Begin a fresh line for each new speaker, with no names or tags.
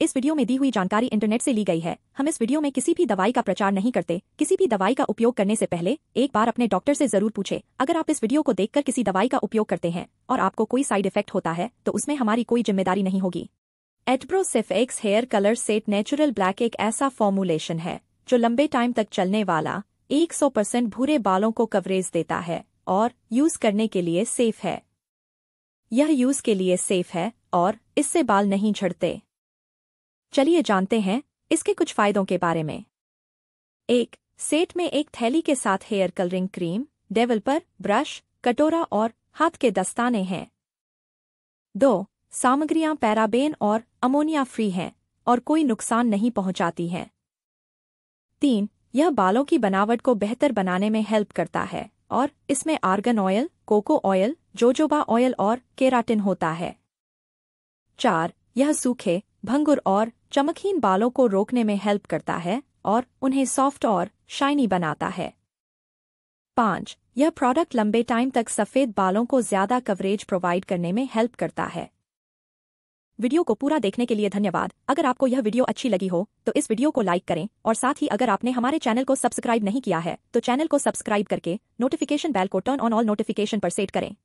इस वीडियो में दी हुई जानकारी इंटरनेट से ली गई है हम इस वीडियो में किसी भी दवाई का प्रचार नहीं करते किसी भी दवाई का उपयोग करने से पहले एक बार अपने डॉक्टर से जरूर पूछे अगर आप इस वीडियो को देखकर किसी दवाई का उपयोग करते हैं और आपको कोई साइड इफेक्ट होता है तो उसमें हमारी कोई जिम्मेदारी नहीं होगी एटब्रोसिफ X hair colour set natural black एक ऐसा फॉर्मुलेशन है जो लंबे टाइम तक चलने वाला एक परसेंट भूरे बालों को कवरेज देता है और यूज करने के लिए सेफ है यह यूज के लिए सेफ है और इससे बाल नहीं झड़ते चलिए जानते हैं इसके कुछ फायदों के बारे में एक सेट में एक थैली के साथ hair colouring cream developer brush कटोरा और हाथ के दस्ताने हैं दो सामग्रियां पैराबेन और अमोनिया फ्री हैं और कोई नुकसान नहीं पहुंचाती हैं तीन यह बालों की बनावट को बेहतर बनाने में हेल्प करता है और इसमें argan oil cocoa oil jojoba oil और केराटिन होता है चार यह सूखे भंगुर और चमकहीन बालों को रोकने में हेल्प करता है और उन्हें सॉफ्ट और शाइनी बनाता है पाँच यह प्रोडक्ट लंबे टाइम तक सफ़ेद बालों को ज़्यादा कवरेज प्रोवाइड करने में हेल्प करता है वीडियो को पूरा देखने के लिए धन्यवाद अगर आपको यह वीडियो अच्छी लगी हो तो इस वीडियो को लाइक करें और साथ ही अगर आपने हमारे चैनल को सब्सक्राइब नहीं किया है तो चैनल को सब्सक्राइब करके नोटिफिकेशन बेल को टर्न ऑन ऑल नोटिफिकेशन पर सेट करें